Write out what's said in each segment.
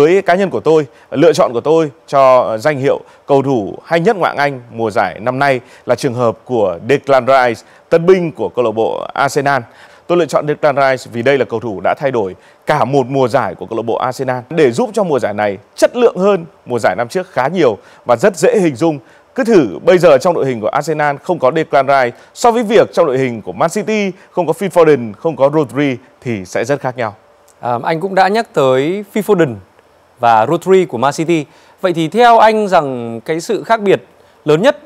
với cá nhân của tôi, lựa chọn của tôi cho danh hiệu cầu thủ hay nhất ngoại Anh mùa giải năm nay là trường hợp của Declan Rice, tân binh của câu lạc bộ Arsenal. Tôi lựa chọn Declan Rice vì đây là cầu thủ đã thay đổi cả một mùa giải của câu lạc bộ Arsenal để giúp cho mùa giải này chất lượng hơn mùa giải năm trước khá nhiều và rất dễ hình dung cứ thử bây giờ trong đội hình của Arsenal không có Declan Rice so với việc trong đội hình của Man City không có Phil Foden, không có Rodri thì sẽ rất khác nhau. À, anh cũng đã nhắc tới Phil Foden và Rotary của Man City. Vậy thì theo anh rằng cái sự khác biệt lớn nhất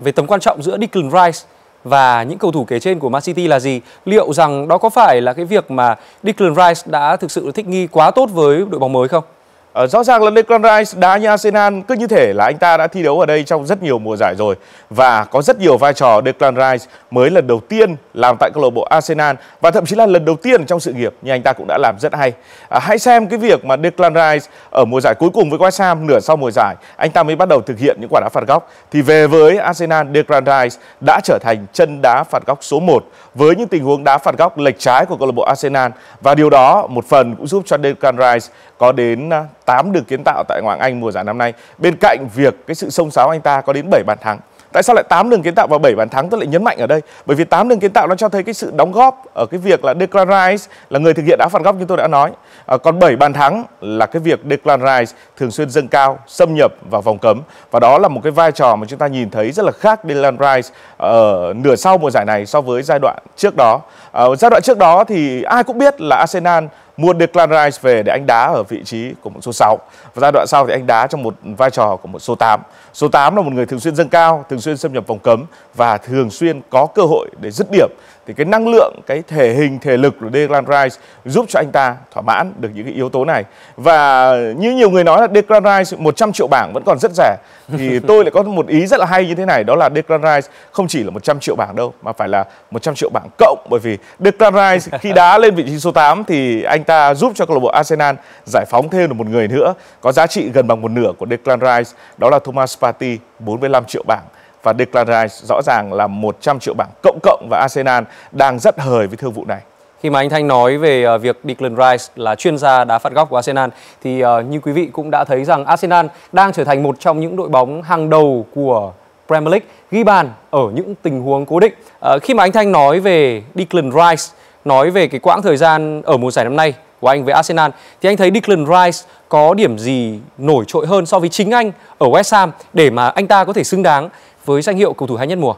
về tầm quan trọng giữa Declan Rice và những cầu thủ kể trên của Man City là gì? Liệu rằng đó có phải là cái việc mà Declan Rice đã thực sự thích nghi quá tốt với đội bóng mới không? Ờ, rõ ràng là Declan Rice đá như Arsenal cứ như thể là anh ta đã thi đấu ở đây trong rất nhiều mùa giải rồi và có rất nhiều vai trò Declan Rice mới lần đầu tiên làm tại câu lạc bộ Arsenal và thậm chí là lần đầu tiên trong sự nghiệp nhưng anh ta cũng đã làm rất hay. À, hãy xem cái việc mà Declan Rice ở mùa giải cuối cùng với West Ham nửa sau mùa giải anh ta mới bắt đầu thực hiện những quả đá phạt góc thì về với Arsenal Declan Rice đã trở thành chân đá phạt góc số 1 với những tình huống đá phạt góc lệch trái của câu lạc bộ Arsenal và điều đó một phần cũng giúp cho Declan Rice có đến à, 8 đường kiến tạo tại Ngoại Anh mùa giải năm nay. Bên cạnh việc cái sự sông sáo anh ta có đến 7 bàn thắng. Tại sao lại 8 đường kiến tạo và 7 bàn thắng tôi lại nhấn mạnh ở đây? Bởi vì 8 đường kiến tạo nó cho thấy cái sự đóng góp ở cái việc là Declan Rice là người thực hiện đá phạt góc như tôi đã nói. À, còn 7 bàn thắng là cái việc Declan Rice thường xuyên dâng cao, xâm nhập vào vòng cấm và đó là một cái vai trò mà chúng ta nhìn thấy rất là khác Declan Rice ở nửa sau mùa giải này so với giai đoạn trước đó. À, giai đoạn trước đó thì ai cũng biết là Arsenal mua Declan Rice về để anh đá ở vị trí của một số 6 và giai đoạn sau thì anh đá trong một vai trò của một số 8 số 8 là một người thường xuyên dâng cao thường xuyên xâm nhập vòng cấm và thường xuyên có cơ hội để dứt điểm thì cái năng lượng cái thể hình thể lực của Declan Rice giúp cho anh ta thỏa mãn được những cái yếu tố này và như nhiều người nói là Declan Rice 100 triệu bảng vẫn còn rất rẻ thì tôi lại có một ý rất là hay như thế này đó là Declan Rice không chỉ là 100 triệu bảng đâu mà phải là 100 triệu bảng cộng bởi vì Declan Rice khi đá lên vị trí số 8 thì anh ta giúp cho câu lạc bộ Arsenal giải phóng thêm được một người nữa có giá trị gần bằng một nửa của Declan Rice đó là Thomas Partey 45 triệu bảng và Declan Rice rõ ràng là 100 triệu bảng cộng cộng và Arsenal đang rất hời với thương vụ này. Khi mà anh Thanh nói về ờ, việc Declan Rice là chuyên gia đá phạt góc của Arsenal thì ờ, như quý vị cũng đã thấy rằng Arsenal đang trở thành một trong những đội bóng hàng đầu của Premier League ghi bàn ở những tình huống cố định. Ờ, khi mà anh Thanh nói về Declan Rice, nói về cái quãng thời gian ở mùa giải năm nay của anh với Arsenal thì anh thấy Declan Rice có điểm gì nổi trội hơn so với chính anh ở West Ham để mà anh ta có thể xứng đáng với danh hiệu cầu thủ hay nhất mùa.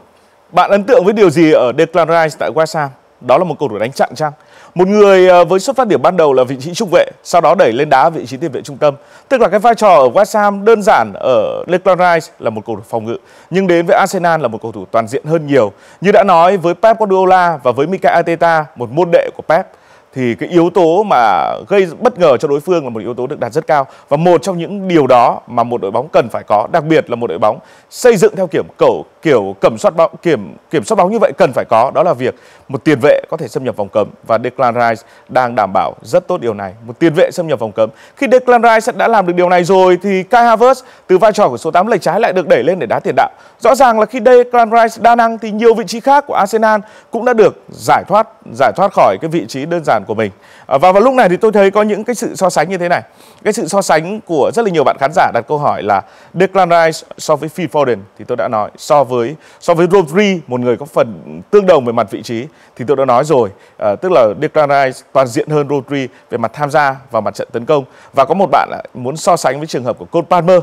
Bạn ấn tượng với điều gì ở Declan Rice tại West Ham? Đó là một cầu thủ đánh chặn chăng? Một người ờ, với xuất phát điểm ban đầu là vị trí trung vệ, sau đó đẩy lên đá vị trí tiền vệ trung tâm. Tức là cái vai trò ở West Ham đơn giản ở Declan Rice là một cầu thủ phòng ngự, nhưng đến với Arsenal là một cầu thủ toàn diện hơn nhiều. Như đã nói với Pep Guardiola và với Mikel Arteta, một môn đệ của Pep, thì cái yếu tố mà gây bất ngờ cho đối phương là một yếu tố được đạt rất cao và một trong những điều đó mà một đội bóng cần phải có đặc biệt là một đội bóng xây dựng theo kiểu cầu kiểu kiểm soát bóng kiểm kiểm soát bóng như vậy cần phải có đó là việc một tiền vệ có thể xâm nhập vòng cấm và Declan Rice đang đảm bảo rất tốt điều này một tiền vệ xâm nhập vòng cấm khi Declan Rice đã làm được điều này rồi thì Kai Havertz từ vai trò của số 8 lệch trái lại được đẩy lên để đá tiền đạo rõ ràng là khi Declan Rice đa năng thì nhiều vị trí khác của Arsenal cũng đã được giải thoát giải thoát khỏi cái vị trí đơn giản của mình à, và vào lúc này thì tôi thấy có những cái sự so sánh như thế này cái sự so sánh của rất là nhiều bạn khán giả đặt câu hỏi là Declan Rice so với Phil Foden thì tôi đã nói so với với so với Rodri một người có phần tương đồng về mặt vị trí thì tôi đã nói rồi à, tức là Declan Rice toàn diện hơn Rodri về mặt tham gia và mặt trận tấn công và có một bạn là muốn so sánh với trường hợp của Cole Palmer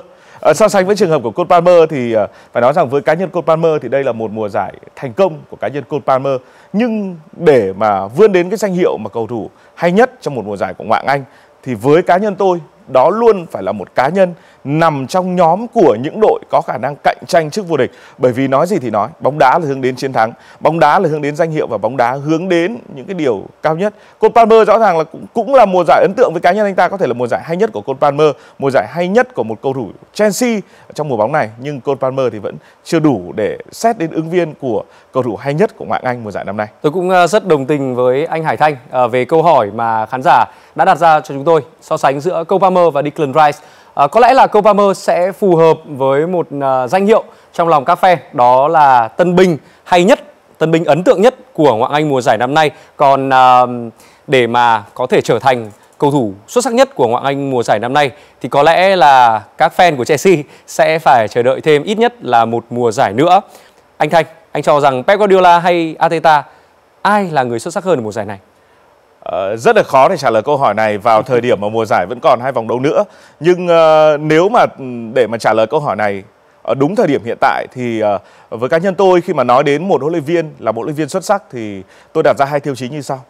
À, so sánh với trường hợp của Cole Palmer thì à, phải nói rằng với cá nhân Cole Palmer thì đây là một mùa giải thành công của cá nhân Cole Palmer nhưng để mà vươn đến cái danh hiệu mà cầu thủ hay nhất trong một mùa giải của ngoại Anh thì với cá nhân tôi đó luôn phải là một cá nhân nằm trong nhóm của những đội có khả năng cạnh tranh chức vô địch bởi vì nói gì thì nói bóng đá là hướng đến chiến thắng bóng đá là hướng đến danh hiệu và bóng đá hướng đến những cái điều cao nhất Côn Palmer rõ ràng là cũng, cũng là mùa giải ấn tượng với cá nhân anh ta có thể là mùa giải hay nhất của Côn Palmer mùa giải hay nhất của một cầu thủ Chelsea trong mùa bóng này nhưng Côn Palmer thì vẫn chưa đủ để xét đến ứng viên của cầu thủ hay nhất của ngoại Anh mùa giải năm nay tôi cũng ờ, rất đồng tình với anh Hải Thanh ờ, về câu hỏi mà khán giả đã đặt ra cho chúng tôi so sánh giữa Cole Palmer và Declan Rice À, có lẽ là câu sẽ phù hợp với một à, danh hiệu trong lòng các fan đó là tân binh hay nhất, tân binh ấn tượng nhất của ngoại Anh mùa giải năm nay. Còn à, để mà có thể trở thành cầu thủ xuất sắc nhất của ngoại Anh mùa giải năm nay thì có lẽ là các fan của Chelsea sẽ phải chờ đợi thêm ít nhất là một mùa giải nữa. Anh Thanh, anh cho rằng Pep Guardiola hay Ateta ai là người xuất sắc hơn ở mùa giải này? Ờ, rất là khó để trả lời câu hỏi này vào thời điểm mà mùa giải vẫn còn hai vòng đấu nữa nhưng uh, nếu mà ừ, để mà trả lời câu hỏi này ở đúng thời điểm hiện tại thì uh, với cá nhân tôi khi mà nói đến một huấn luyện viên là một huấn luyện viên xuất sắc thì tôi đặt ra hai tiêu chí như sau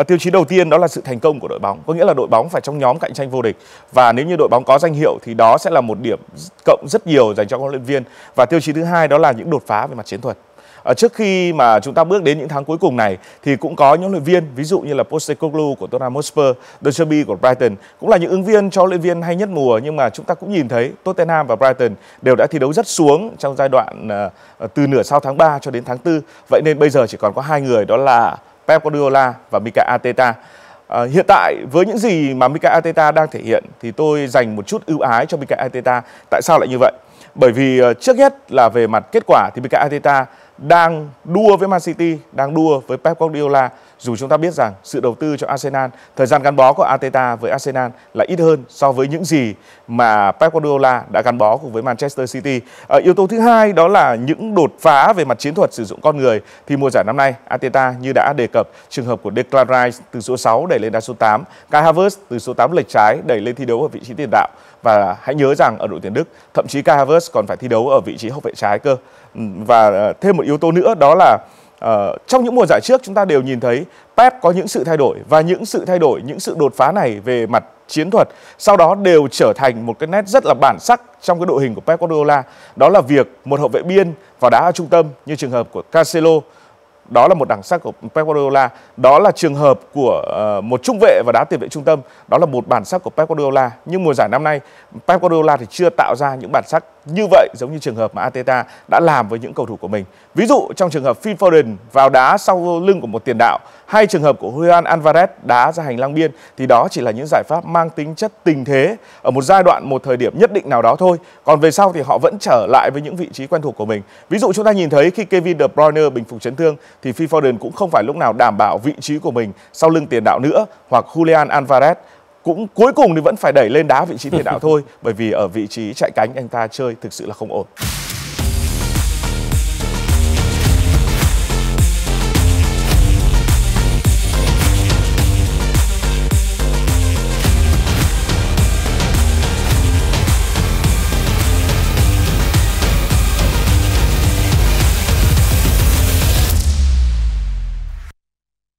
uh, tiêu chí đầu tiên đó là sự thành công của đội bóng có nghĩa là đội bóng phải trong nhóm cạnh tranh vô địch và nếu như đội bóng có danh hiệu thì đó sẽ là một điểm cộng rất nhiều dành cho huấn luyện viên và tiêu chí thứ hai đó là những đột phá về mặt chiến thuật Ờ, trước khi mà chúng ta bước đến những tháng cuối cùng này thì cũng có những luyện viên ví dụ như là Postecoglou của Tottenham Hotspur, De của Brighton cũng là những ứng viên cho luyện viên hay nhất mùa nhưng mà chúng ta cũng nhìn thấy Tottenham và Brighton đều đã thi đấu rất xuống trong giai đoạn ờ, ờ, từ nửa sau tháng 3 cho đến tháng 4. Vậy nên bây giờ chỉ còn có hai người đó là Pep Guardiola và Mika Arteta. À, hiện tại với những gì mà Mika Arteta đang thể hiện thì tôi dành một chút ưu ái cho Mika Arteta. Tại sao lại như vậy? Bởi vì trước hết là về mặt kết quả thì Mika Arteta đang đua với Man City, đang đua với Pep Guardiola dù chúng ta biết rằng sự đầu tư cho Arsenal, thời gian gắn bó của Arteta với Arsenal là ít hơn so với những gì mà Pep Guardiola đã gắn bó cùng với Manchester City. À, yếu tố thứ hai đó là những đột phá về mặt chiến thuật sử dụng con người thì mùa giải năm nay Arteta như đã đề cập trường hợp của Declan Rice từ số 6 đẩy lên đá số 8, Kai Havertz từ số 8 lệch trái đẩy lên thi đấu ở vị trí tiền đạo và hãy nhớ rằng ở đội tuyển Đức thậm chí Kai Havertz còn phải thi đấu ở vị trí hậu vệ trái cơ. Và ờ, thêm một yếu tố nữa đó là Uh, trong những mùa giải trước chúng ta đều nhìn thấy Pep có những sự thay đổi và những sự thay đổi, những sự đột phá này về mặt chiến thuật sau đó đều trở thành một cái nét rất là bản sắc trong cái đội hình của Pep Guardiola. Đó là việc một hậu vệ biên vào đá ở trung tâm như trường hợp của Cancelo đó là một đẳng sắc của Pep Guardiola, đó là trường hợp của uh, một trung vệ và đá tiền vệ trung tâm, đó là một bản sắc của Pep Guardiola. Nhưng mùa giải năm nay, Pep Guardiola thì chưa tạo ra những bản sắc như vậy giống như trường hợp mà Ateta đã làm với những cầu thủ của mình. Ví dụ trong trường hợp Phil Foden vào đá sau lưng của một tiền đạo hay trường hợp của Julian Alvarez đá ra hành lang biên thì đó chỉ là những giải pháp mang tính chất tình thế ở một giai đoạn một thời điểm nhất định nào đó thôi. Còn về sau thì họ vẫn trở lại với những vị trí quen thuộc của mình. Ví dụ chúng ta nhìn thấy khi Kevin De Bruyne bình phục chấn thương thì Phil Foden cũng không phải lúc nào đảm bảo vị trí của mình sau lưng tiền đạo nữa hoặc Julian Alvarez cũng cuối cùng thì vẫn phải đẩy lên đá vị trí tiền đạo thôi bởi vì ở vị trí chạy cánh anh ta chơi thực sự là không ổn